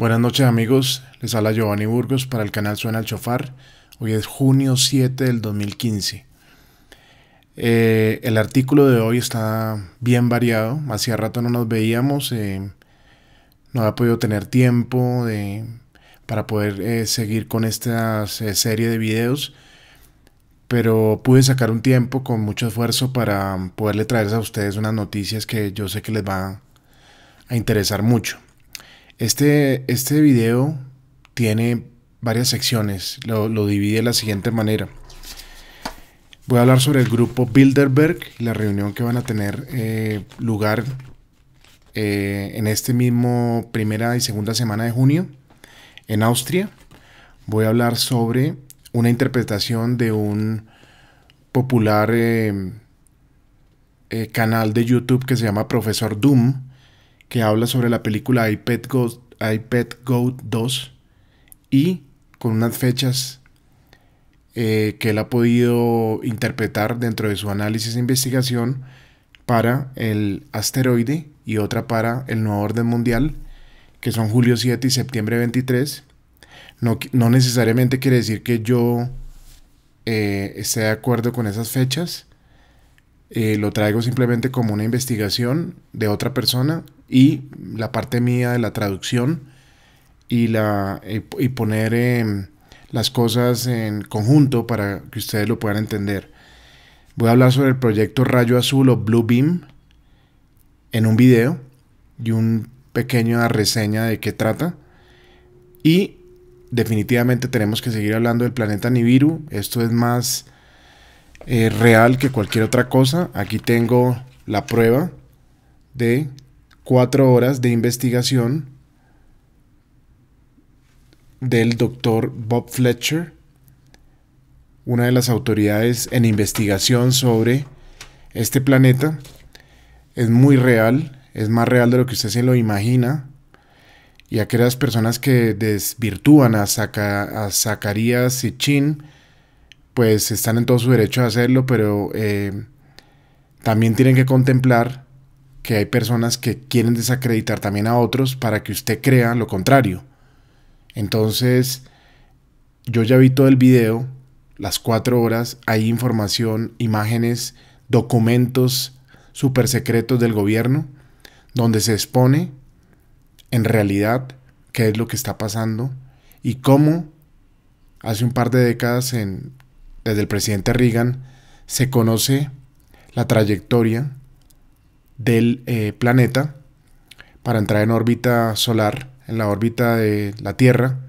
Buenas noches amigos, les habla Giovanni Burgos para el canal Suena al Chofar. Hoy es junio 7 del 2015. Eh, el artículo de hoy está bien variado, hacía rato no nos veíamos, eh, no había podido tener tiempo de, para poder eh, seguir con esta serie de videos, pero pude sacar un tiempo con mucho esfuerzo para poderle traer a ustedes unas noticias que yo sé que les va a interesar mucho. Este, este video tiene varias secciones, lo, lo divide de la siguiente manera. Voy a hablar sobre el grupo Bilderberg la reunión que van a tener eh, lugar eh, en este mismo primera y segunda semana de junio en Austria. Voy a hablar sobre una interpretación de un popular eh, canal de YouTube que se llama Profesor Doom que habla sobre la película iPad Go, 2 y con unas fechas eh, que él ha podido interpretar dentro de su análisis e investigación para el asteroide y otra para el nuevo orden mundial, que son julio 7 y septiembre 23. No, necesariamente quiere decir que yo eh, esté de acuerdo con esas fechas. Eh, lo traigo simplemente como una investigación de otra persona y la parte mía de la traducción y, la, y poner em, las cosas en conjunto para que ustedes lo puedan entender. Voy a hablar sobre el proyecto Rayo Azul o Blue Beam en un video y una pequeña reseña de qué trata. Y definitivamente tenemos que seguir hablando del planeta Nibiru. Esto es más eh, real que cualquier otra cosa. Aquí tengo la prueba de cuatro horas de investigación del doctor Bob Fletcher, una de las autoridades en investigación sobre este planeta. Es muy real, es más real de lo que usted se lo imagina. Y aquellas personas que desvirtúan a, Zacarías y Chin pues están en todo su derecho a hacerlo, pero eh, también tienen que contemplar que hay personas que quieren desacreditar también a otros para que usted crea lo contrario. Entonces, yo ya vi todo el video, las cuatro horas, hay información, imágenes, documentos super secretos del gobierno, donde se expone en realidad qué es lo que está pasando y cómo hace un par de décadas desde el presidente Reagan se conoce la trayectoria del eh, planeta para entrar en órbita solar, en la órbita de la Tierra.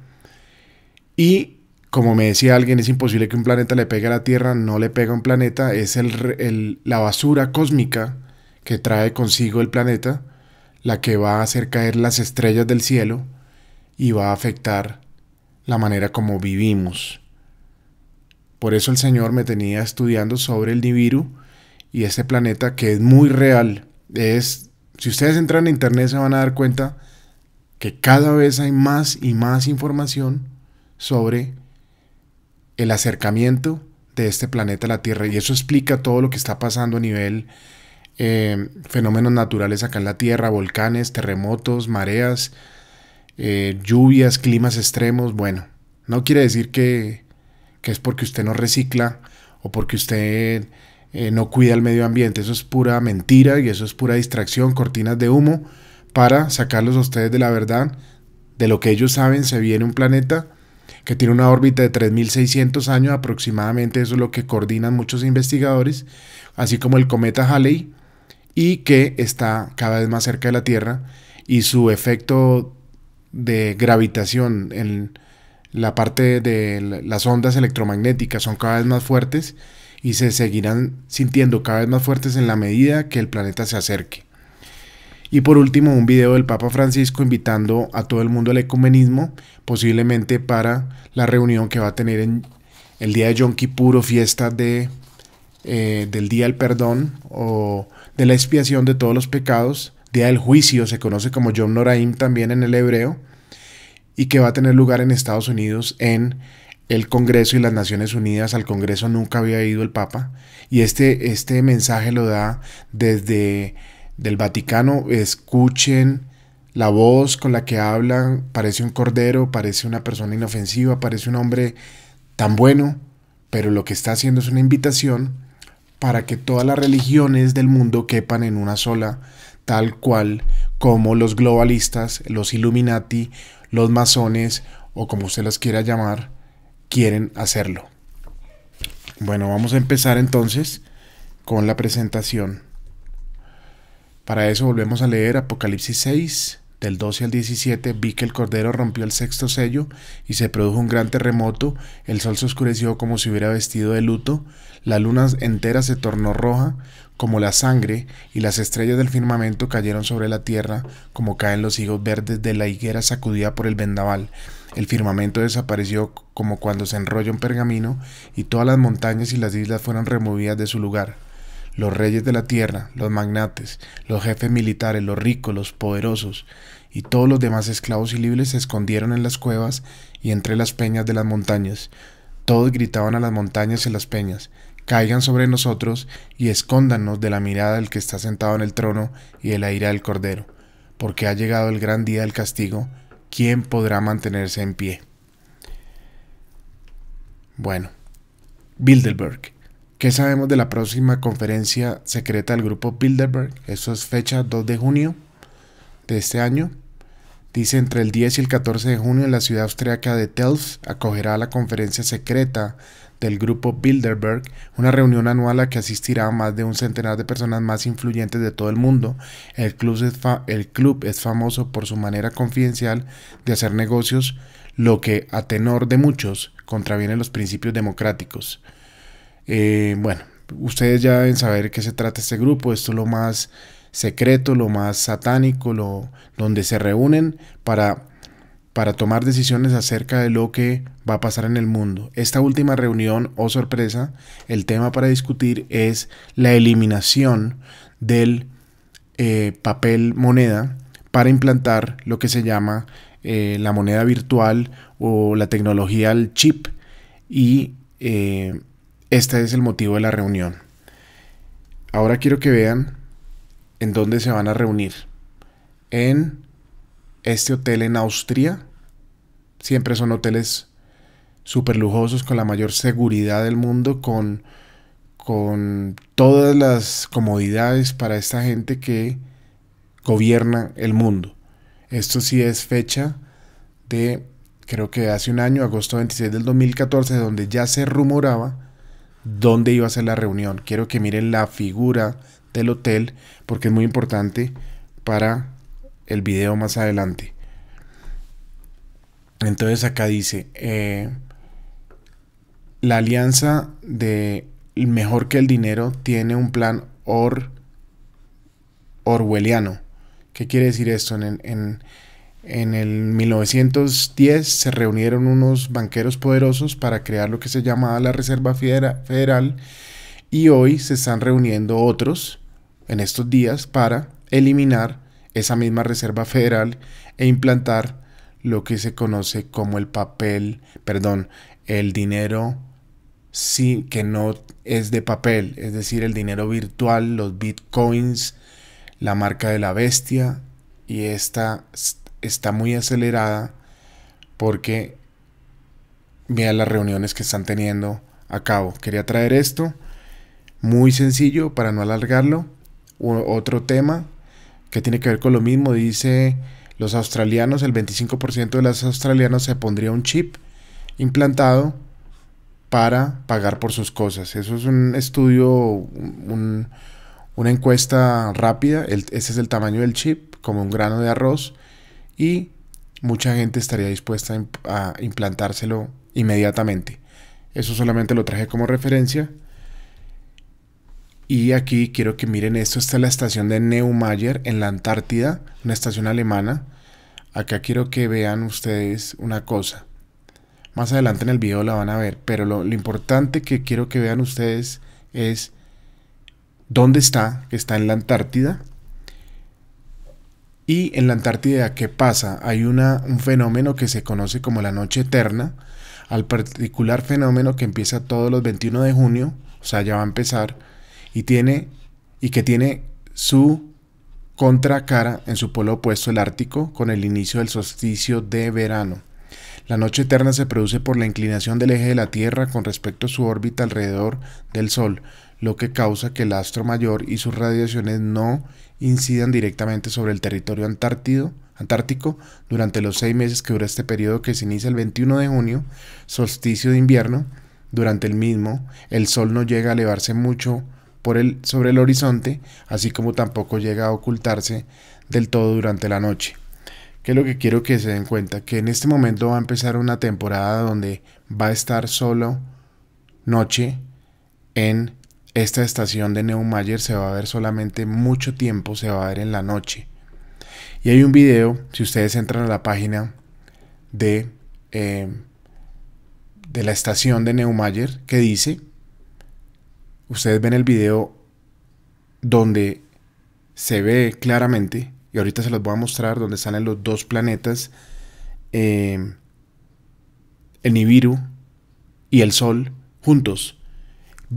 Y como me decía alguien, es imposible que un planeta le pegue a la Tierra, no le pega a un planeta, es la basura cósmica que trae consigo el planeta, la que va a hacer caer las estrellas del cielo y va a afectar la manera como vivimos. Por eso el Señor me tenía estudiando sobre el Nibiru y ese planeta que es muy real, es, si ustedes entran a internet se van a dar cuenta que cada vez hay más y más información sobre el acercamiento de este planeta a la Tierra y eso explica todo lo que está pasando a nivel eh, fenómenos naturales acá en la Tierra, volcanes, terremotos, mareas, eh, lluvias, climas extremos. Bueno, no quiere decir que es porque usted no recicla o porque usted eh, no cuida el medio ambiente. Eso es pura mentira y eso es pura distracción, cortinas de humo, para sacarlos a ustedes de la verdad. De lo que ellos saben, se viene un planeta que tiene una órbita de 3.600 años aproximadamente, eso es lo que coordinan muchos investigadores, así como el cometa Halley, y que está cada vez más cerca de la Tierra, y su efecto de gravitación en la parte de las ondas electromagnéticas son cada vez más fuertes y se seguirán sintiendo cada vez más fuertes en la medida que el planeta se acerque. Y por último, un video del Papa Francisco invitando a todo el mundo al ecumenismo, posiblemente para la reunión que va a tener en el día de Yom Kippur o fiesta de, eh, del Día del Perdón o de la expiación de todos los pecados, Día del Juicio, se conoce como Yom Noraim también en el hebreo, y que va a tener lugar en Estados Unidos en el Congreso y las Naciones Unidas. Al Congreso nunca había ido el Papa. Y este, este mensaje lo da desde del Vaticano. Escuchen la voz con la que hablan. Parece un cordero, parece una persona inofensiva, parece un hombre tan bueno. Pero lo que está haciendo es una invitación para que todas las religiones del mundo quepan en una sola, tal cual como los globalistas, los Illuminati, los masones o como usted las quiera llamar, quieren hacerlo. Bueno, vamos a empezar entonces con la presentación. Para eso volvemos a leer Apocalipsis 6, del 12 al 17. Vi que el Cordero rompió el sexto sello y se produjo un gran terremoto. El sol se oscureció como si hubiera vestido de luto. La luna entera se tornó roja como la sangre y las estrellas del firmamento cayeron sobre la tierra como caen los higos verdes de la higuera sacudida por el vendaval. El firmamento desapareció como cuando se enrolla un pergamino y todas las montañas y las islas fueron removidas de su lugar. Los reyes de la tierra, los magnates, los jefes militares, los ricos, los poderosos y todos los demás esclavos y libres se escondieron en las cuevas y entre las peñas de las montañas. Todos gritaban a las montañas y las peñas, caigan sobre nosotros y escóndanos de la mirada del que está sentado en el trono y de la ira del cordero, porque ha llegado el gran día del castigo ¿quién podrá mantenerse en pie? Bueno, Bilderberg. ¿Qué sabemos de la próxima conferencia secreta del grupo Bilderberg? Eso es fecha 2 de junio de este año. Dice entre el 10 y el 14 de junio en la ciudad austríaca de Telf acogerá la conferencia secreta del grupo Bilderberg, una reunión anual a la que asistirá a más de un centenar de personas más influyentes de todo el mundo. El club es, famoso por su manera confidencial de hacer negocios, lo que, a tenor de muchos, contraviene los principios democráticos. Eh, bueno, ustedes ya deben saber qué se trata este grupo, esto es lo más secreto, lo más satánico, lo, donde se reúnen para para tomar decisiones acerca de lo que va a pasar en el mundo. Esta última reunión, o oh sorpresa, el tema para discutir es la eliminación del eh, papel moneda para implantar lo que se llama eh, la moneda virtual o la tecnología el chip y eh, este es el motivo de la reunión. Ahora quiero que vean en dónde se van a reunir. En este hotel en Austria. Siempre son hoteles súper lujosos, con la mayor seguridad del mundo, con, con todas las comodidades para esta gente que gobierna el mundo. Esto sí es fecha de, creo que hace un año, agosto 26 del 2014, donde ya se rumoraba dónde iba a ser la reunión. Quiero que miren la figura del hotel porque es muy importante para el video más adelante. Entonces acá dice, eh, la alianza de mejor que el dinero tiene un plan or, orwelliano. ¿Qué quiere decir esto? En, en, en el 1910 se reunieron unos banqueros poderosos para crear lo que se llamaba la Reserva Federal y hoy se están reuniendo otros en estos días para eliminar esa misma Reserva Federal e implantar lo que se conoce como el papel, perdón, el dinero sí que no es de papel, es decir, el dinero virtual, los bitcoins, la marca de la bestia y esta está muy acelerada porque vean las reuniones que están teniendo a cabo. Quería traer esto muy sencillo para no alargarlo. otro tema que tiene que ver con lo mismo. Dice, los australianos, el 25% de los australianos se pondría un chip implantado para pagar por sus cosas. Eso es un estudio, una encuesta rápida. ese es el tamaño del chip, como un grano de arroz. Y mucha gente estaría dispuesta a implantárselo inmediatamente. Eso solamente lo traje como referencia. Y aquí quiero que miren esto, está la estación de Neumayer en la Antártida, una estación alemana. Acá quiero que vean ustedes una cosa. Más adelante en el video la van a ver, pero lo, importante que quiero que vean ustedes es dónde está, que está en la Antártida. Y en la Antártida, ¿qué pasa? Hay una, un fenómeno que se conoce como la noche eterna, al particular fenómeno que empieza todos los 21 de junio, o sea, ya va a empezar y tiene y que tiene su contracara en su polo opuesto el Ártico con el inicio del solsticio de verano. La noche eterna se produce por la inclinación del eje de la Tierra con respecto a su órbita alrededor del Sol, lo que causa que el astro mayor y sus radiaciones no incidan directamente sobre el territorio antártico durante los seis meses que dura este periodo que se inicia el 21 de junio, solsticio de invierno. Durante el mismo, el Sol no llega a elevarse mucho por el, sobre el horizonte, así como tampoco llega a ocultarse del todo durante la noche. Que es lo que quiero que se den cuenta, que en este momento va a empezar una temporada donde va a estar solo noche en esta estación de Neumayer, se va a ver solamente mucho tiempo, se va a ver en la noche. Y hay un video, si ustedes entran a la página de, eh, de la estación de Neumayer, que dice Ustedes ven el video donde se ve claramente, y ahorita se los voy a mostrar, donde salen los dos planetas, em, el Nibiru y el Sol, juntos.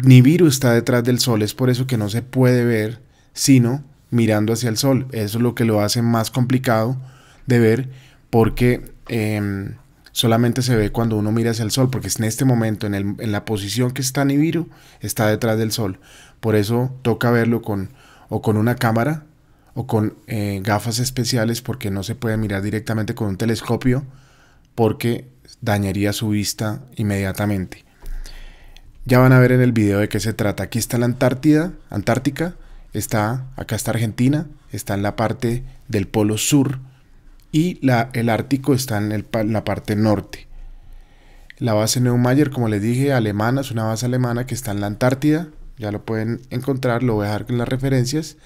Nibiru está detrás del Sol, es por eso que no se puede ver, sino mirando hacia el Sol. Eso es lo que lo hace más complicado de ver, porque... Em, solamente se ve cuando uno mira hacia el sol, porque en este momento, en, la posición que está Nibiru, está detrás del sol. Por eso toca verlo con, o con una cámara o con eh, gafas especiales, porque no se puede mirar directamente con un telescopio, porque dañaría su vista inmediatamente. Ya van a ver en el video de qué se trata. Aquí está la Antártida, Antártica, está, acá está Argentina, está en la parte del polo sur y el Ártico está en, la parte norte. La base Neumayer, como les dije, alemana, es una base alemana que está en la Antártida, ya lo pueden encontrar, lo voy a dejar en las referencias.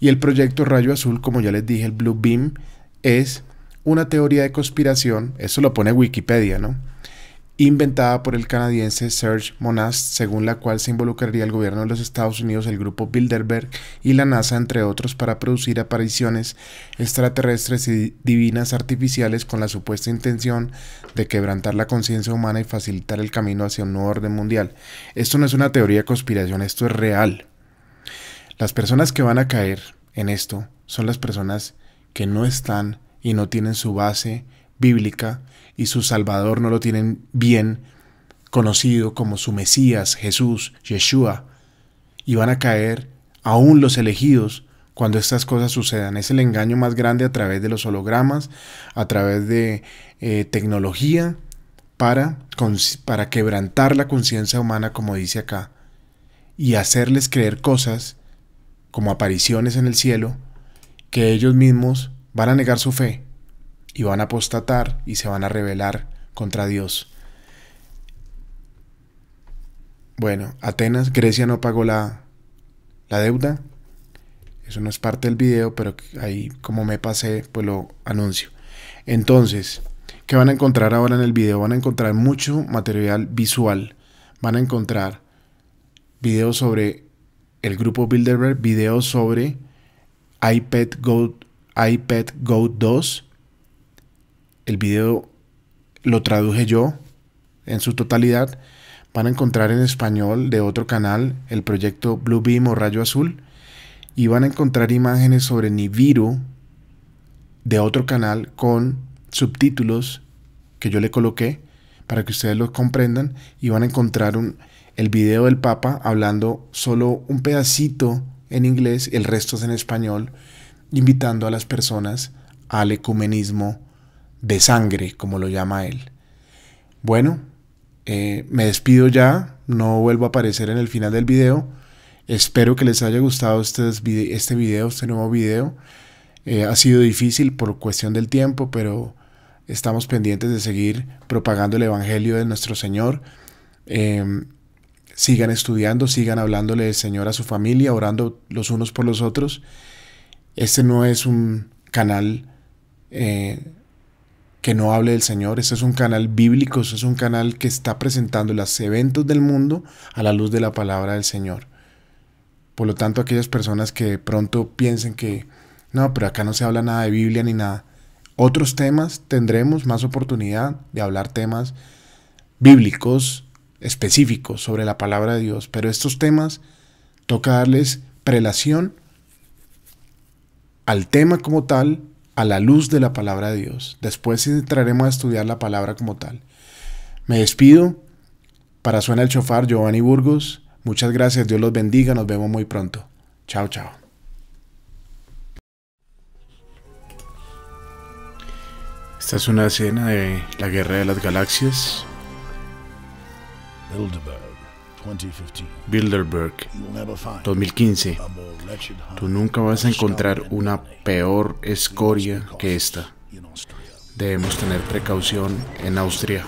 Y el proyecto Rayo Azul, como ya les dije, el Blue Beam, es una teoría de conspiración, eso lo pone Wikipedia, ¿no? inventada por el canadiense Serge Monast, según la cual se involucraría el gobierno de los Estados Unidos, el grupo Bilderberg y la NASA, entre otros, para producir apariciones extraterrestres y divinas artificiales con la supuesta intención de quebrantar la conciencia humana y facilitar el camino hacia un nuevo orden mundial. Esto no es una teoría de conspiración, esto es real. Las personas que van a caer en esto son las personas que no están y no tienen su base bíblica y su Salvador no lo tienen bien conocido como su Mesías, Jesús, Yeshua, y van a caer aún los elegidos cuando estas cosas sucedan. Es el engaño más grande a través de los hologramas, a través de eh, tecnología, para, para quebrantar la conciencia humana, como dice acá, y hacerles creer cosas como apariciones en el cielo, que ellos mismos van a negar su fe y van a apostatar y se van a rebelar contra Dios. Bueno, Atenas, Grecia no pagó la, la deuda. Eso no es parte del video, pero ahí como me pasé, pues lo anuncio. Entonces, ¿qué van a encontrar ahora en el video? Van a encontrar mucho material visual. Van a encontrar videos sobre el grupo Bilderberg, videos sobre iPad Go, iPad Go 2, el video lo traduje yo en su totalidad. Van a encontrar en español de otro canal el proyecto Blue Beam o Rayo Azul. Y van a encontrar imágenes sobre Nibiru de otro canal con subtítulos que yo le coloqué para que ustedes lo comprendan y van a encontrar el video del Papa hablando solo un pedacito en inglés, el resto es en español, invitando a las personas al ecumenismo de sangre, como lo llama él. Bueno, eh, me despido ya, no vuelvo a aparecer en el final del video. Espero que les haya gustado este, este video, este nuevo video. Eh, ha sido difícil por cuestión del tiempo, pero estamos pendientes de seguir propagando el Evangelio de nuestro Señor. Em, sigan estudiando, sigan hablándole del Señor a su familia, orando los unos por los otros. Este no es un canal eh, que no hable del Señor. Este es un canal bíblico, Eso es un canal que está presentando los eventos del mundo a la luz de la palabra del Señor. Por lo tanto, aquellas personas que pronto piensen que, no, pero acá no se habla nada de Biblia ni nada. Otros temas tendremos más oportunidad de hablar temas bíblicos específicos sobre la palabra de Dios, pero estos temas toca darles prelación al tema como tal a la luz de la palabra de Dios. Después entraremos a estudiar la palabra como tal. Me despido. Para Suena el Chofar, Giovanni Burgos. Muchas gracias, Dios los bendiga, nos vemos muy pronto. Chao, chao. Esta es una escena de la Guerra de las Galaxias. Bilderberg, 2015. Tú nunca vas a encontrar una peor escoria que esta. Debemos tener precaución en Austria.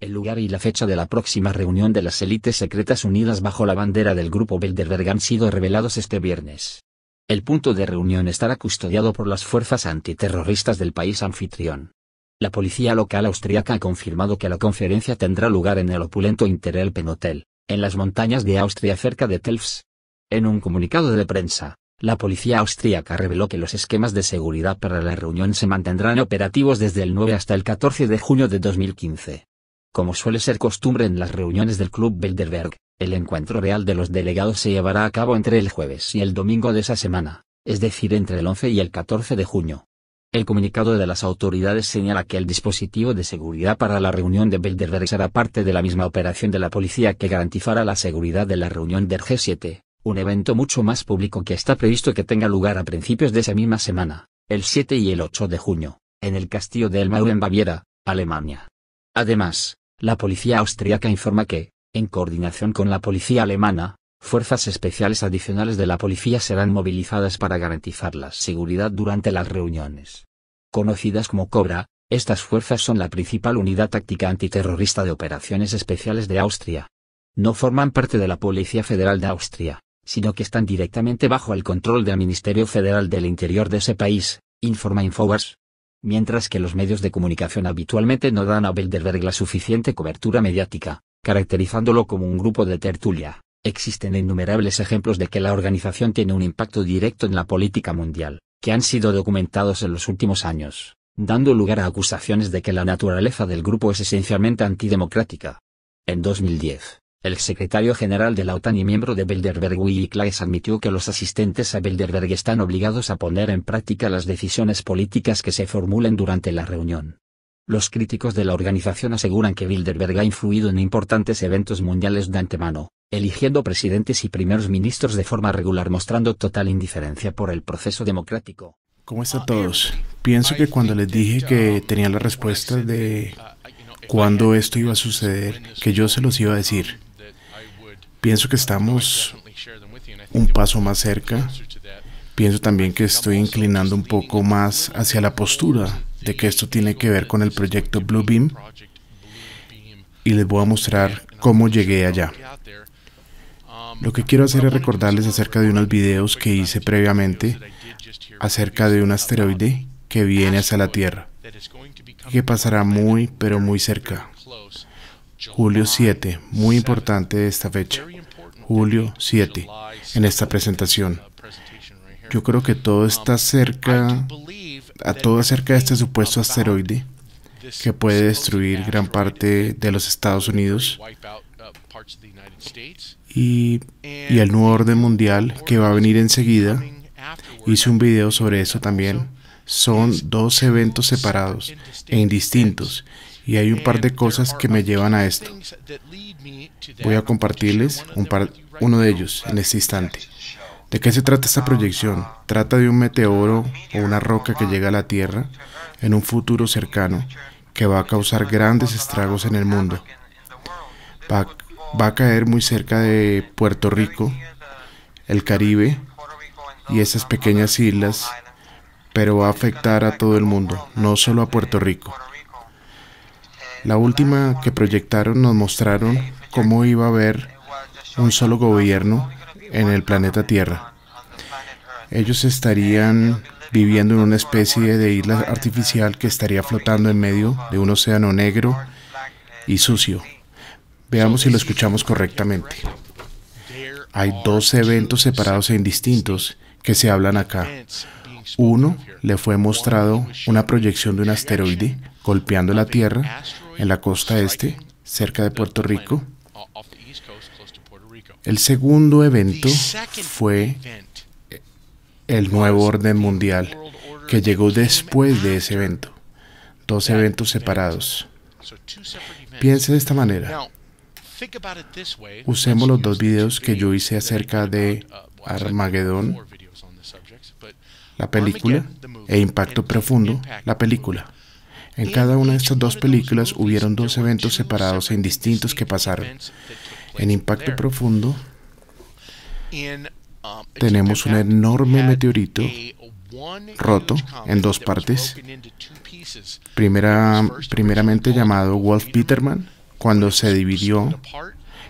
El lugar y la fecha de la próxima reunión de las élites secretas unidas bajo la bandera del grupo Bilderberg han sido revelados este viernes. El punto de reunión estará custodiado por las fuerzas antiterroristas del país anfitrión. La policía local austriaca ha confirmado que la conferencia tendrá lugar en el opulento Interelpen Hotel, en las montañas de Austria cerca de Telfs. En un comunicado de prensa, la policía austríaca reveló que los esquemas de seguridad para la reunión se mantendrán operativos desde el 9 hasta el 14 de junio de 2015. Como suele ser costumbre en las reuniones del Club Bilderberg, el encuentro real de los delegados se llevará a cabo entre el jueves y el domingo de esa semana, es decir, entre el 11 y el 14 de junio. El comunicado de las autoridades señala que el dispositivo de seguridad para la reunión de Bilderberg será parte de la misma operación de la policía que garantizará la seguridad de la reunión del G7, un evento mucho más público que está previsto que tenga lugar a principios de esa misma semana, el 7 y el 8 de junio, en el castillo de Elmau en Baviera, Alemania. Además, la policía austriaca informa que, en coordinación con la policía alemana, fuerzas especiales adicionales de la policía serán movilizadas para garantizar la seguridad durante las reuniones. Conocidas como Cobra, estas fuerzas son la principal unidad táctica antiterrorista de operaciones especiales de Austria. No forman parte de la Policía Federal de Austria, sino que están directamente bajo el control del Ministerio Federal del Interior de ese país, informa Infowars mientras que los medios de comunicación habitualmente no dan a Bilderberg la suficiente cobertura mediática, caracterizándolo como un grupo de tertulia. Existen innumerables ejemplos de que la organización tiene un impacto directo en la política mundial, que han sido documentados en los últimos años, dando lugar a acusaciones de que la naturaleza del grupo es esencialmente antidemocrática. En 2010, el secretario general de la OTAN y miembro de Bilderberg Willy Claes admitió que los asistentes a Bilderberg están obligados a poner en práctica las decisiones políticas que se formulen durante la reunión. Los críticos de la organización aseguran que Bilderberg ha influido en importantes eventos mundiales de antemano, eligiendo presidentes y primeros ministros de forma regular mostrando total indiferencia por el proceso democrático. ¿Cómo están todos? Pienso que cuando les dije que tenía la respuesta de cuándo esto iba a suceder, que yo se los iba a decir, pienso que estamos un paso más cerca. Pienso también que estoy inclinando un poco más hacia la postura de que esto tiene que ver con el proyecto Blue Beam y les voy a mostrar cómo llegué allá. Lo que quiero hacer es recordarles acerca de unos videos que hice previamente acerca de un asteroide que viene hacia la Tierra y que pasará muy pero muy cerca. Julio 7, muy importante esta fecha. Julio 7, en esta presentación. Yo creo que todo está cerca a todo acerca de este supuesto asteroide que puede destruir gran parte de los Estados Unidos y, el nuevo orden mundial que va a venir enseguida. Hice un video sobre eso también. Son dos eventos separados e indistintos y hay un par de cosas que me llevan a esto. Voy a compartirles uno de ellos en este instante. ¿De qué se trata esta proyección? ¿Trata de un meteoro o una roca que llega a la Tierra en un futuro cercano que va a causar grandes estragos en el mundo? Va, a caer muy cerca de Puerto Rico, el Caribe y esas pequeñas islas, pero va a afectar a todo el mundo, no solo a Puerto Rico. La última que proyectaron nos mostraron cómo iba a haber un solo gobierno en el planeta Tierra. Ellos estarían viviendo en una especie de isla artificial que estaría flotando en medio de un océano negro y sucio. Veamos si lo escuchamos correctamente. Hay dos eventos separados e indistintos que se hablan acá. Uno, le fue mostrado una proyección de un asteroide golpeando la Tierra en la costa este, cerca de Puerto Rico, el segundo evento fue el nuevo orden mundial que llegó después de ese evento. Dos eventos separados. Piense de esta manera. Usemos los dos videos que yo hice acerca de uh, Armagedón, la película, e Impacto Profundo, la película. En cada una de estas dos películas hubieron dos eventos separados e indistintos que pasaron. Pues, en impacto profundo um, tenemos un enorme meteorito roto en dos partes. Primera, primeramente llamado Wolf Bitterman, cuando se dividió,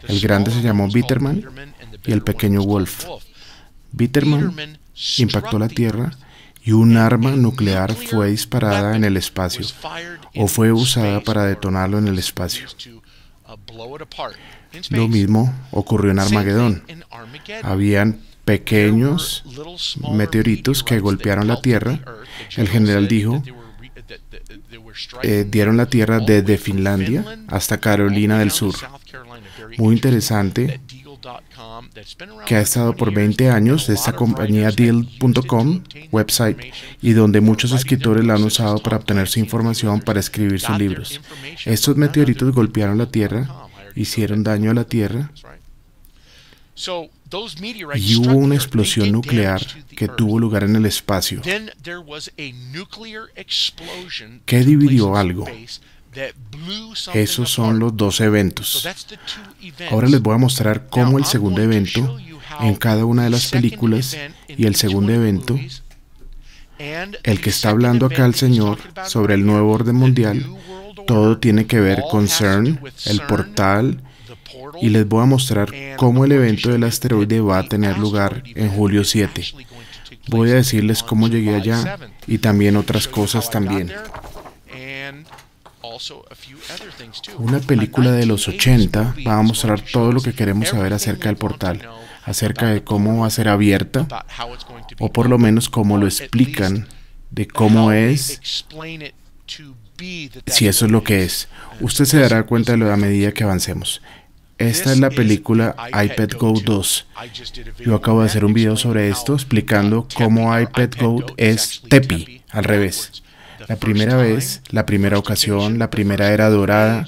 el grande se llamó Bitterman y el pequeño Wolf. Bitterman impactó la Tierra y un arma nuclear fue disparada en el espacio o fue usada para detonarlo en el espacio. Lo mismo ocurrió en Armagedón. Habían pequeños meteoritos que golpearon la Tierra. El general dijo, eh, dieron la Tierra desde Finlandia hasta Carolina del Sur. Muy interesante que ha estado por 20 años, esta compañía deal.com, website, y donde muchos escritores la han usado para obtener su información para escribir sus libros. Estos meteoritos golpearon la Tierra hicieron daño a la Tierra y hubo una explosión nuclear que tuvo lugar en el espacio que dividió algo. Esos son los dos eventos. Ahora les voy a mostrar cómo el segundo evento en cada una de las películas y el segundo evento, el que está hablando acá el Señor sobre el nuevo orden mundial, todo tiene que ver con CERN, el portal, y les voy a mostrar cómo el evento del asteroide va a tener lugar en julio 7. Voy a decirles cómo llegué allá y también otras cosas también. Una película de los 80 va a mostrar todo lo que queremos saber acerca del portal, acerca de cómo va a ser abierta, o por lo menos cómo lo explican, de cómo es si eso es lo que es, usted se dará cuenta a medida que avancemos. Esta es la película iPad Go 2. Yo acabo de hacer un video sobre esto explicando cómo iPad Go es Tepi, al revés. La primera vez, la primera ocasión, la primera era dorada,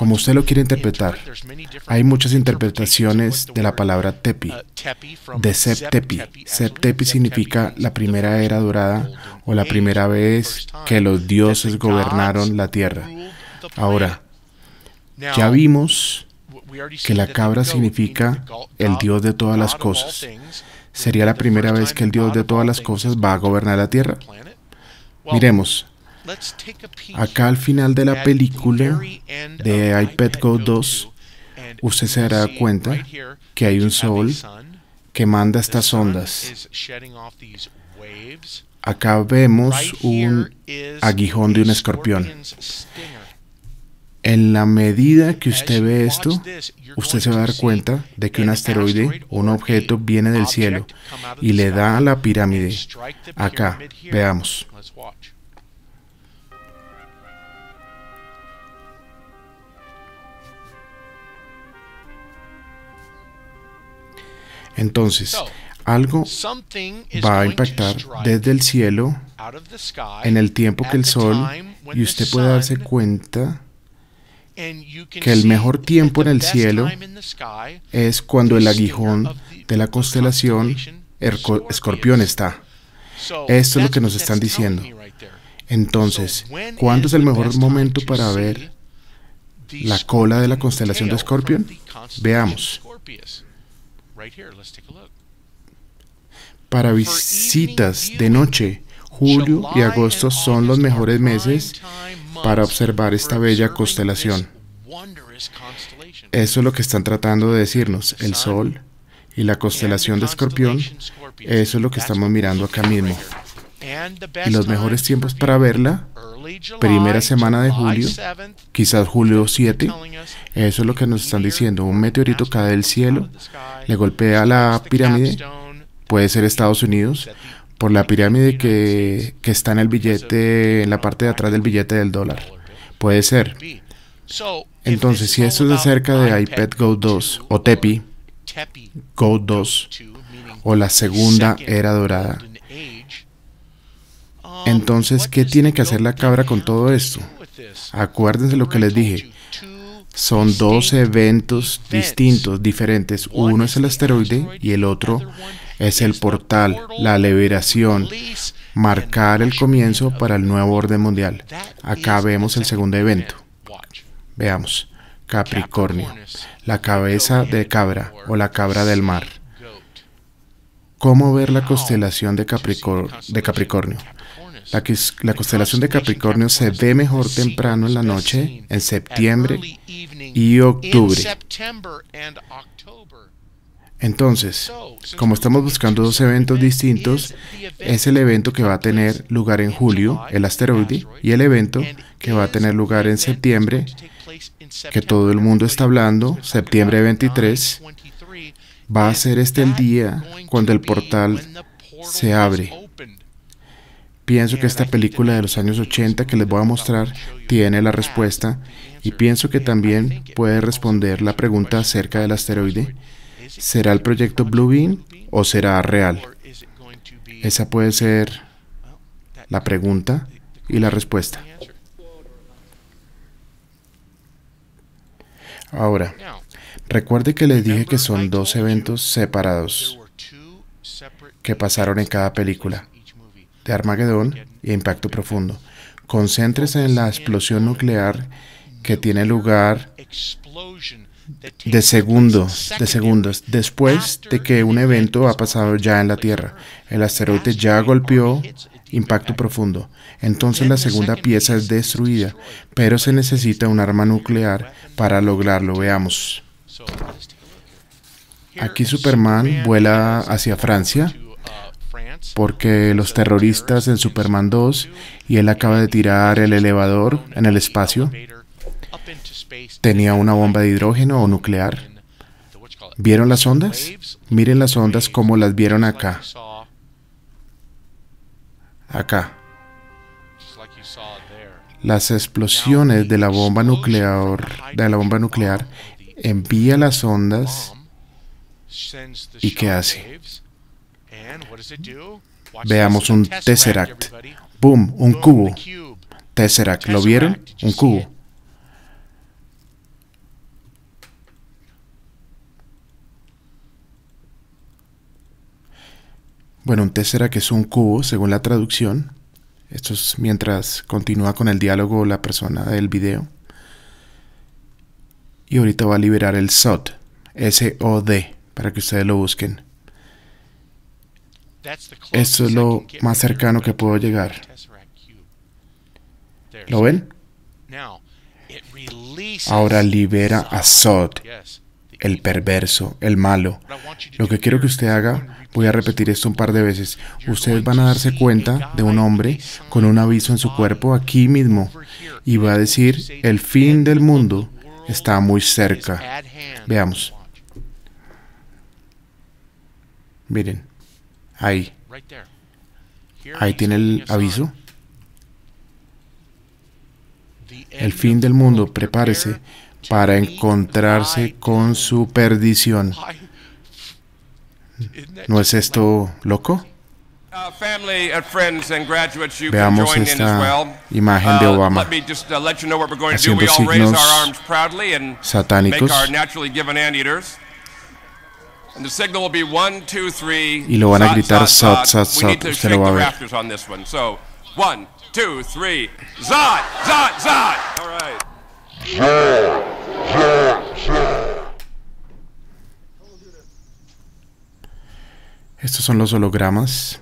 como usted lo quiere interpretar. Hay muchas interpretaciones de la palabra tepi, uh, de septepi. Septepi significa la primera era dorada o la primera vez que los dioses gobernaron la tierra. Ahora, ya vimos que la cabra significa el dios de todas las cosas. ¿Sería la primera vez que el dios de todas las cosas va a gobernar la tierra? Miremos, Acá al final de la película de iPad Go 2, usted se dará cuenta que hay un sol que manda estas ondas. Acá vemos un aguijón de un escorpión. En la medida que usted ve esto, usted se va a dar cuenta de que un asteroide o un objeto viene del cielo y le da a la pirámide. Acá, veamos. Entonces, algo va a impactar desde el cielo en el tiempo que el sol y usted puede darse cuenta que el mejor tiempo en el cielo es cuando el aguijón de la constelación escorpión está. Esto es lo que nos están diciendo. Entonces, ¿cuándo es el mejor momento para ver la cola de la constelación de escorpión? Veamos. Para visitas de noche, julio y agosto son los mejores meses para observar esta bella constelación. Eso es lo que están tratando de decirnos, el Sol y la constelación de Escorpión, eso es lo que estamos mirando acá mismo. Y los mejores tiempos para verla primera semana de julio, quizás julio 7, eso es lo que nos están diciendo, un meteorito cae del cielo, le golpea la pirámide, puede ser Estados Unidos, por la pirámide que, está en el billete, en la parte de atrás del billete del dólar. Puede ser. Entonces, si esto es acerca de iPad Go 2 o TEPI, Go 2 o la segunda era dorada, entonces, ¿qué tiene que hacer la cabra con todo esto? Acuérdense lo que les dije. Son dos eventos distintos, diferentes. Uno es el asteroide y el otro es el portal, la liberación, marcar el comienzo para el nuevo orden mundial. Acá vemos el segundo evento. Veamos. Capricornio, la cabeza de cabra o la cabra del mar. ¿Cómo ver la constelación de, de Capricornio? La, constelación de Capricornio se ve mejor temprano en la noche, en septiembre y octubre. Entonces, como estamos buscando dos eventos distintos, es el evento que va a tener lugar en julio, el asteroide, y el evento que va a tener lugar en septiembre, que todo el mundo está hablando, septiembre 23, va a ser este el día cuando el portal se abre. Pienso que esta película de los años 80 que les voy a mostrar tiene la respuesta y pienso que también puede responder la pregunta acerca del asteroide. ¿Será el proyecto Blue o será real? Esa puede ser la pregunta y la respuesta. Ahora, recuerde que les dije que son dos eventos separados que pasaron en cada película de Armagedón y Impacto Profundo. Concéntrese en la explosión nuclear que tiene lugar de segundos, de segundos, después de que un evento ha pasado ya en la Tierra. El asteroide ya golpeó impacto profundo. Entonces la segunda pieza es destruida, pero se necesita un arma nuclear para lograrlo. Veamos. Aquí Superman vuela hacia Francia porque los terroristas en Superman 2 y él acaba de tirar el elevador en el espacio, tenía una bomba de hidrógeno o nuclear. ¿Vieron las ondas? Miren las ondas como las vieron acá. Acá. Las explosiones de la bomba nuclear, de la bomba nuclear envía las ondas y ¿qué hace? Veamos un tesseract. Boom, un cubo. Tesseract, ¿lo vieron? Un cubo. Bueno, un tesseract es un cubo, según la traducción. Esto es mientras continúa con el diálogo la persona del video. Y ahorita va a liberar el SOD, S-O-D, para que ustedes lo busquen. Eso es lo más cercano que puedo llegar. ¿Lo ven? Ahora libera a Sod, el perverso, el malo. Lo que quiero que usted haga, voy a repetir esto un par de veces. Ustedes van a darse cuenta de un hombre con un aviso en su cuerpo aquí mismo y va a decir, el fin del mundo está muy cerca. Veamos. Miren. Ahí. Ahí tiene el aviso. El fin del mundo, prepárese para encontrarse con su perdición. ¿No es esto loco? Uh, Veamos esta imagen de uh, Obama uh, haciendo satánicos. Y lo van a gritar ZOT ZOT ZOT Usted lo va a ver. Estos son los hologramas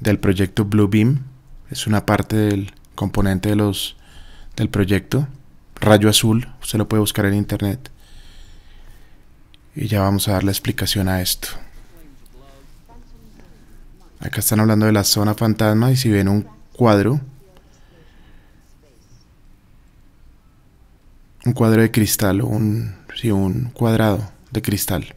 del proyecto Blue Beam. Es una parte del componente de los, del proyecto. Rayo azul, usted lo puede buscar en internet. Y ya vamos a dar la explicación a esto. Acá están hablando de la zona fantasma y si ven un cuadro, un cuadro de cristal, un, un cuadrado de cristal.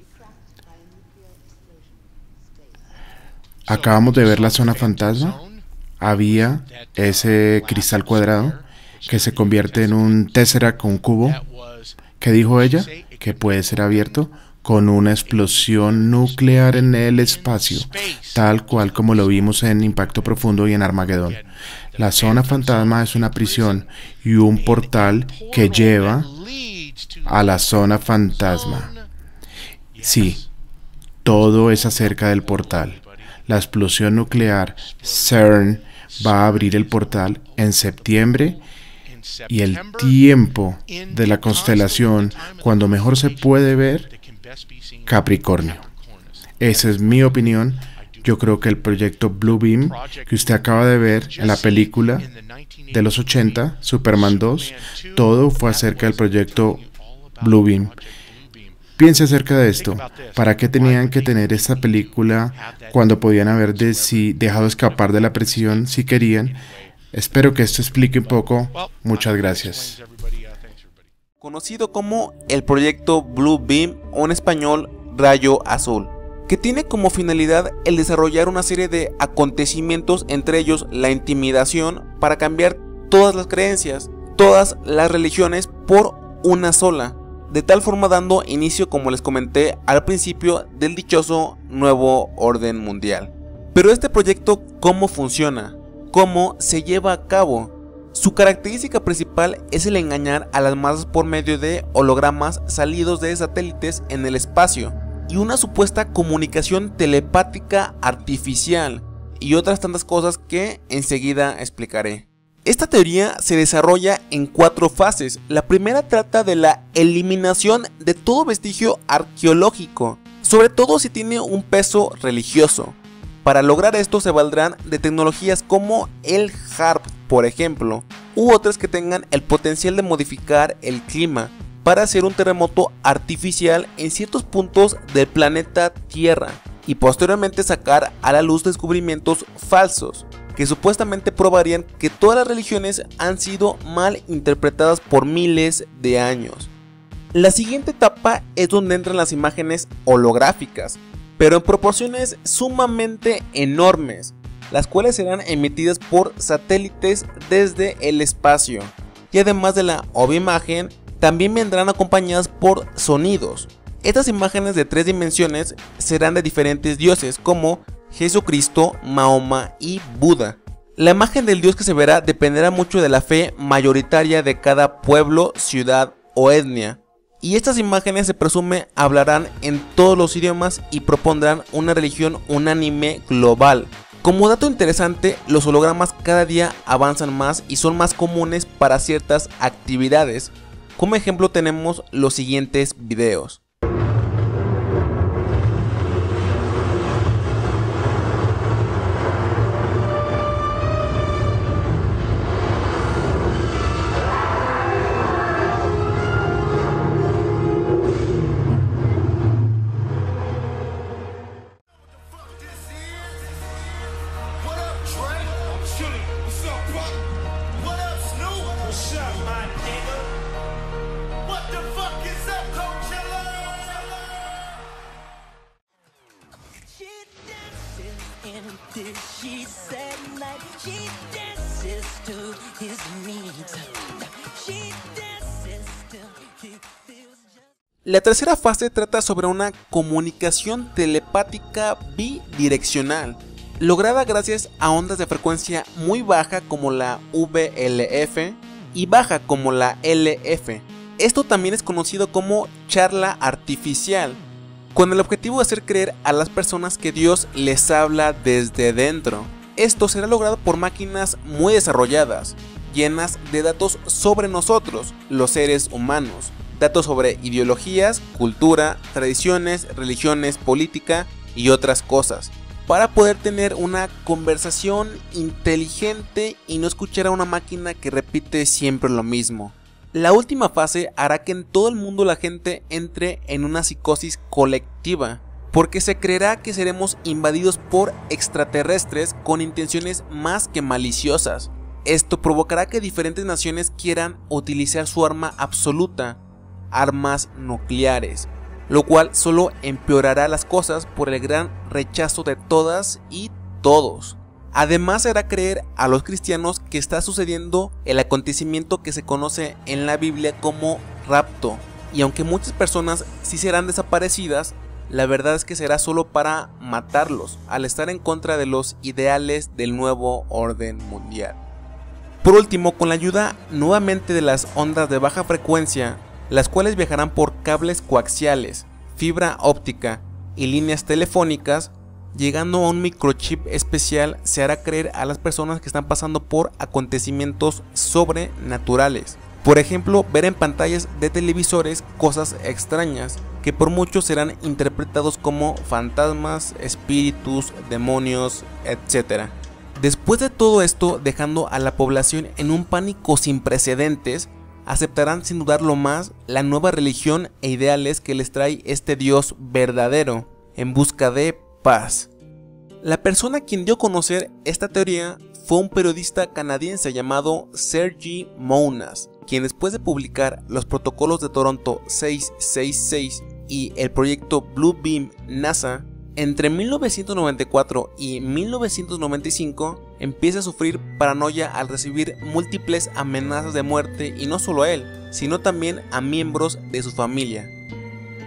Acabamos de ver la zona fantasma. Había ese cristal cuadrado que se convierte en un tesseract, con cubo. ¿Qué dijo ella? Que puede ser abierto con una explosión nuclear en el espacio, tal cual como lo vimos en Impacto Profundo y en Armagedón. La zona fantasma es una prisión y un portal que lleva a la zona fantasma. Sí, todo es acerca del portal. La explosión nuclear CERN va a abrir el portal en septiembre y el tiempo de la constelación, cuando mejor se puede ver, Capricornio. Esa es mi opinión. Yo creo que el proyecto Blue Beam que usted acaba de ver en la película de los 80, Superman 2, todo fue acerca del proyecto Blue Beam. Piense acerca de esto. ¿Para qué tenían que tener esta película cuando podían haber dejado escapar de la prisión si querían? Espero que esto explique un poco. Muchas gracias conocido como el proyecto Blue Beam o en español Rayo Azul, que tiene como finalidad el desarrollar una serie de acontecimientos, entre ellos la intimidación, para cambiar todas las creencias, todas las religiones por una sola, de tal forma dando inicio, como les comenté al principio, del dichoso nuevo orden mundial. Pero este proyecto, ¿cómo funciona? ¿Cómo se lleva a cabo? Su característica principal es el engañar a las masas por medio de hologramas salidos de satélites en el espacio y una supuesta comunicación telepática artificial y otras tantas cosas que enseguida explicaré. Esta teoría se desarrolla en cuatro fases. La primera trata de la eliminación de todo vestigio arqueológico, sobre todo si tiene un peso religioso. Para lograr esto se valdrán de tecnologías como el HARP, por ejemplo, u otras que tengan el potencial de modificar el clima para hacer un terremoto artificial en ciertos puntos del planeta Tierra y posteriormente sacar a la luz descubrimientos falsos que supuestamente probarían que todas las religiones han sido mal interpretadas por miles de años. La siguiente etapa es donde entran las imágenes holográficas, pero en proporciones sumamente enormes, las cuales serán emitidas por satélites desde el espacio. Y además de la obvia imagen, también vendrán acompañadas por sonidos. Estas imágenes de tres dimensiones serán de diferentes dioses como Jesucristo, Mahoma y Buda. La imagen del dios que se verá dependerá mucho de la fe mayoritaria de cada pueblo, ciudad o etnia. Y estas imágenes se presume hablarán en todos los idiomas y propondrán una religión unánime global. Como dato interesante, los hologramas cada día avanzan más y son más comunes para ciertas actividades. Como ejemplo tenemos los siguientes videos. La tercera fase trata sobre una comunicación telepática bidireccional, lograda gracias a ondas de frecuencia muy baja como la VLF y baja como la LF. Esto también es conocido como charla artificial, con el objetivo de hacer creer a las personas que Dios les habla desde dentro. Esto será logrado por máquinas muy desarrolladas, llenas de datos sobre nosotros, los seres humanos, datos sobre ideologías, cultura, tradiciones, religiones, política y otras cosas, para poder tener una conversación inteligente y no escuchar a una máquina que repite siempre lo mismo. La última fase hará que en todo el mundo la gente entre en una psicosis colectiva, porque se creerá que seremos invadidos por extraterrestres con intenciones más que maliciosas. Esto provocará que diferentes naciones quieran utilizar su arma absoluta armas nucleares, lo cual solo empeorará las cosas por el gran rechazo de todas y todos. Además hará creer a los cristianos que está sucediendo el acontecimiento que se conoce en la Biblia como rapto, y aunque muchas personas sí serán desaparecidas, la verdad es que será solo para matarlos, al estar en contra de los ideales del nuevo orden mundial. Por último, con la ayuda nuevamente de las ondas de baja frecuencia, las cuales viajarán por cables coaxiales, fibra óptica y líneas telefónicas, llegando a un microchip especial se hará creer a las personas que están pasando por acontecimientos sobrenaturales. Por ejemplo, ver en pantallas de televisores cosas extrañas que por muchos serán interpretados como fantasmas, espíritus, demonios, etc. Después de todo esto, dejando a la población en un pánico sin precedentes, aceptarán sin dudarlo más la nueva religión e ideales que les trae este Dios verdadero en busca de paz. La persona quien dio a conocer esta teoría fue un periodista canadiense llamado Sergi Mounas, quien después de publicar los protocolos de Toronto 666 y el proyecto Blue Beam NASA, entre 1994 y 1995 empieza a sufrir paranoia al recibir múltiples amenazas de muerte y no solo a él, sino también a miembros de su familia.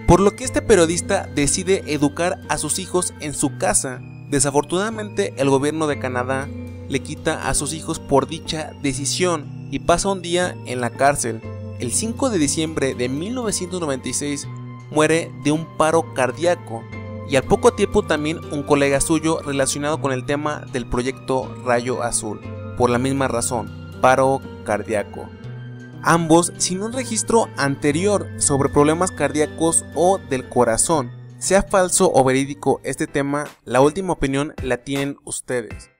Por lo que este periodista decide educar a sus hijos en su casa. Desafortunadamente el gobierno de Canadá le quita a sus hijos por dicha decisión y pasa un día en la cárcel. El 5 de diciembre de 1996 muere de un paro cardíaco y al poco tiempo también un colega suyo relacionado con el tema del proyecto Rayo Azul, por la misma razón, paro cardíaco. Ambos sin un registro anterior sobre problemas cardíacos o del corazón. Sea falso o verídico este tema, la última opinión la tienen ustedes.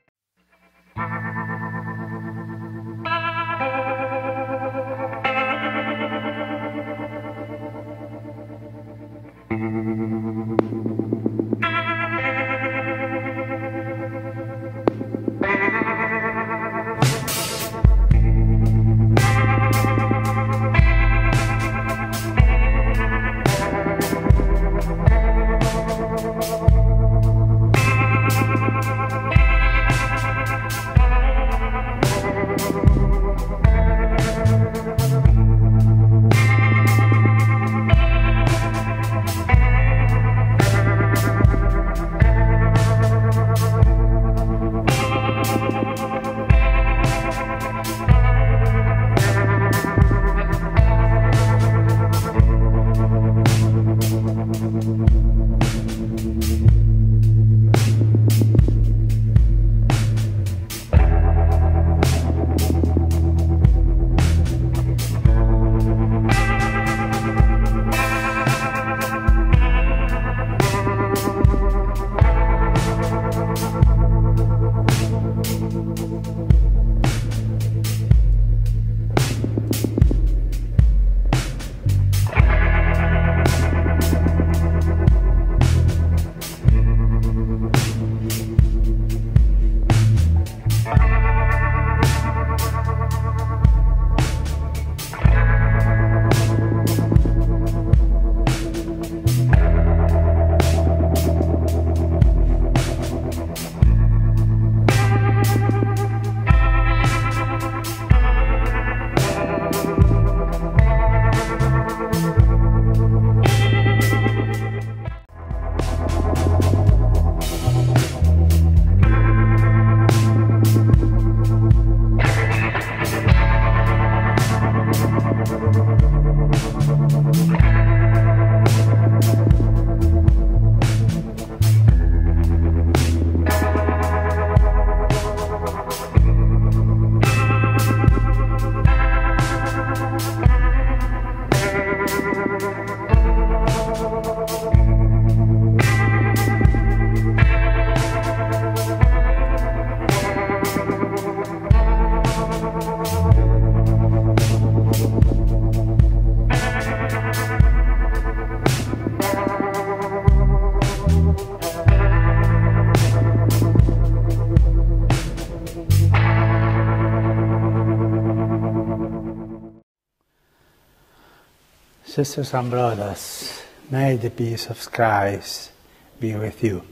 Sisters and brothers, may the peace of Christ be with you.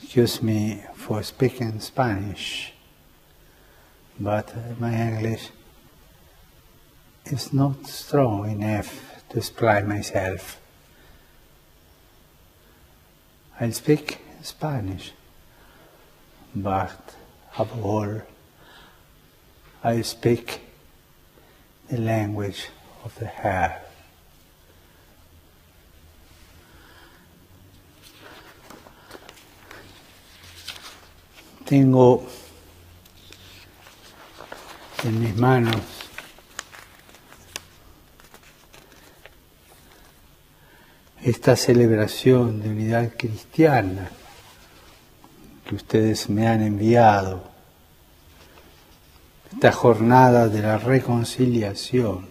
Excuse me for speaking Spanish, but my English is not strong enough to explain myself. I speak Spanish, but above all, I speak the language of the Tengo en mis manos esta celebración de unidad cristiana que ustedes me han enviado esta jornada de la reconciliación.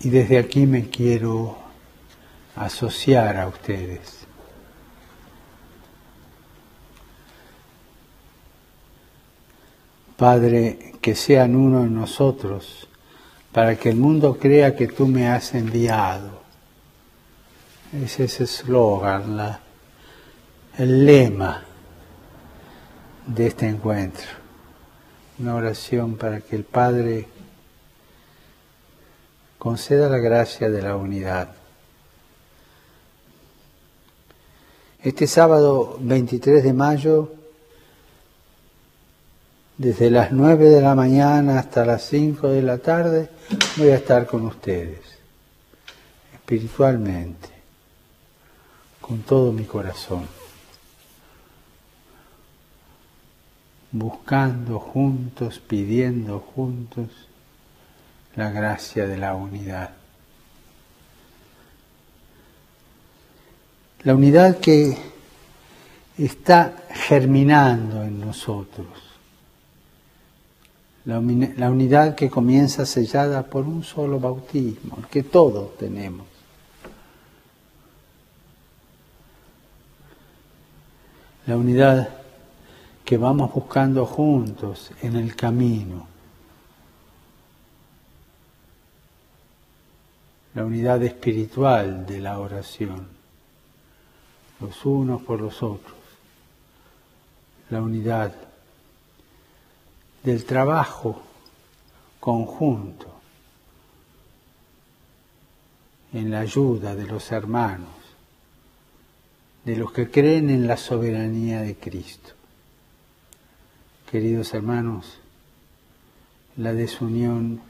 Y desde aquí me quiero asociar a ustedes. Padre, que sean uno en nosotros, para que el mundo crea que tú me has enviado. Es ese eslogan, la el lema de este encuentro. Una oración para que el Padre conceda la gracia de la unidad. Este sábado 23 de mayo, desde las 9 de la mañana hasta las 5 de la tarde, voy a estar con ustedes, espiritualmente, con todo mi corazón. buscando juntos, pidiendo juntos la gracia de la unidad. La unidad que está germinando en nosotros. La, unidad que comienza sellada por un solo bautismo, que todos tenemos. La unidad que vamos buscando juntos en el camino. La unidad espiritual de la oración, los unos por los otros, la unidad del trabajo conjunto en la ayuda de los hermanos, de los que creen en la soberanía de Cristo. Queridos hermanos, la desunión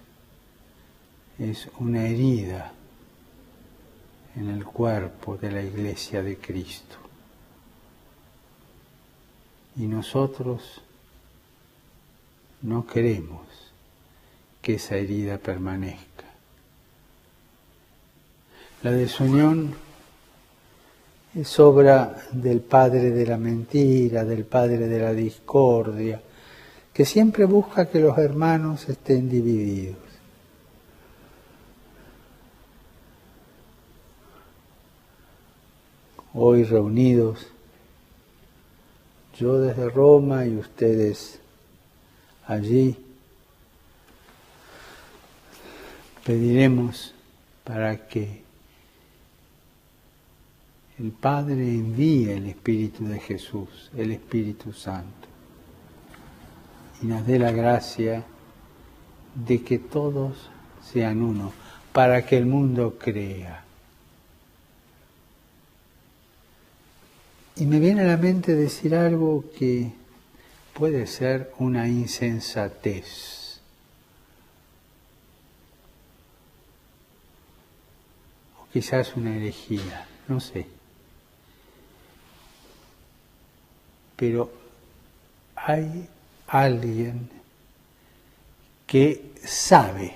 es una herida en el cuerpo de la iglesia de Cristo. Y nosotros no queremos que esa herida permanezca. La desunión es obra del padre de la mentira, del padre de la discordia, que siempre busca que los hermanos estén divididos. Hoy reunidos, yo desde Roma y ustedes allí, pediremos para que el Padre envíe el Espíritu de Jesús, el Espíritu Santo y nos dé la gracia de que todos sean uno, para que el mundo crea. Y me viene a la mente decir algo que puede ser una insensatez. O quizás una herejía, no sé. Pero hay alguien que sabe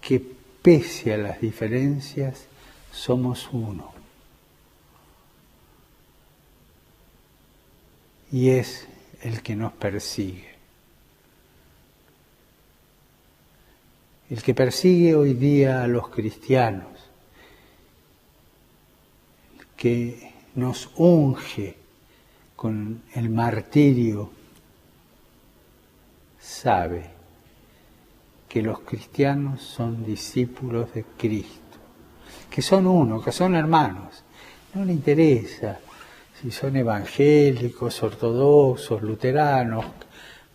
que pese a las diferencias somos uno. Y es el que nos persigue. El que persigue hoy día a los cristianos, que nos unge con el martirio sabe que los cristianos son discípulos de Cristo, que son uno, que son hermanos. No le interesa si son evangélicos, ortodoxos, luteranos,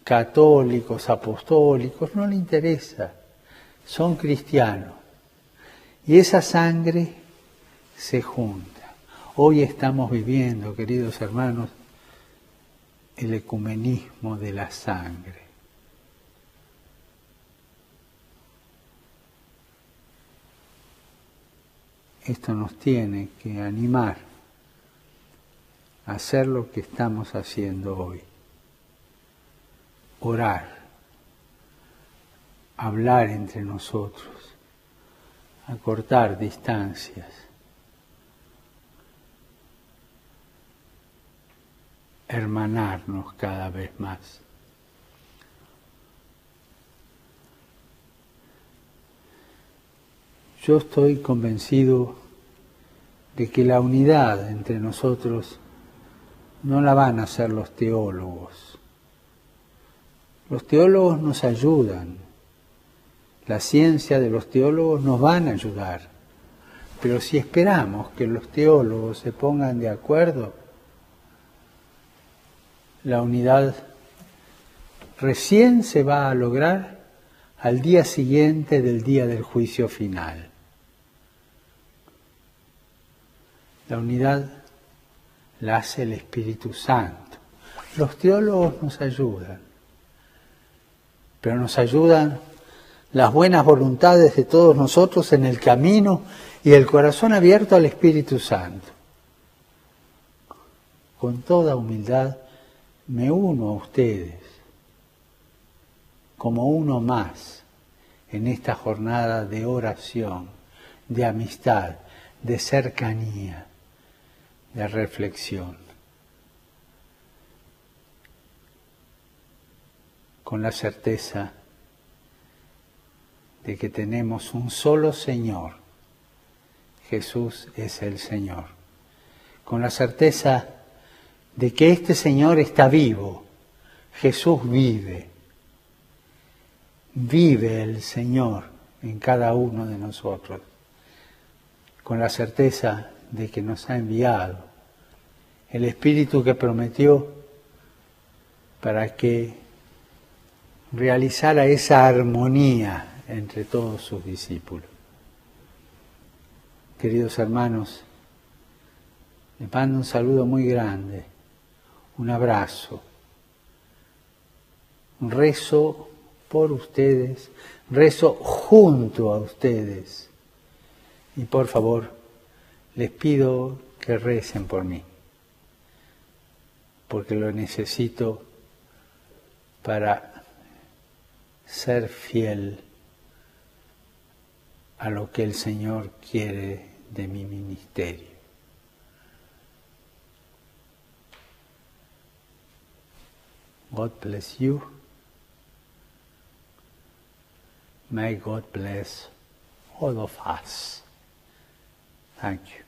católicos, apostólicos, no le interesa. Son cristianos. Y esa sangre se junta. Hoy estamos viviendo, queridos hermanos, el ecumenismo de la sangre. esto nos tiene que animar a hacer lo que estamos haciendo hoy. Orar, hablar entre nosotros, acortar distancias. hermanarnos cada vez más. Yo estoy convencido de que la unidad entre nosotros no la van a hacer los teólogos. Los teólogos nos ayudan, la ciencia de los teólogos nos van a ayudar, pero si esperamos que los teólogos se pongan de acuerdo, la unidad recién se va a lograr al día siguiente del día del juicio final. La unidad la hace el Espíritu Santo. Los teólogos nos ayudan, pero nos ayudan las buenas voluntades de todos nosotros en el camino y el corazón abierto al Espíritu Santo. Con toda humildad me uno a ustedes como uno más en esta jornada de oración, de amistad, de cercanía la reflexión. Con la certeza de que tenemos un solo Señor. Jesús es el Señor. Con la certeza de que este Señor está vivo. Jesús vive. Vive el Señor en cada uno de nosotros. Con la certeza de que nos ha enviado el espíritu que prometió para que realizara esa armonía entre todos sus discípulos. Queridos hermanos, les mando un saludo muy grande, un abrazo, un rezo por ustedes, rezo junto a ustedes. Y por favor, les pido que recen por mí porque lo necesito para ser fiel a lo que el Señor quiere de mi ministerio. God bless you. May God bless all of us. Thank you.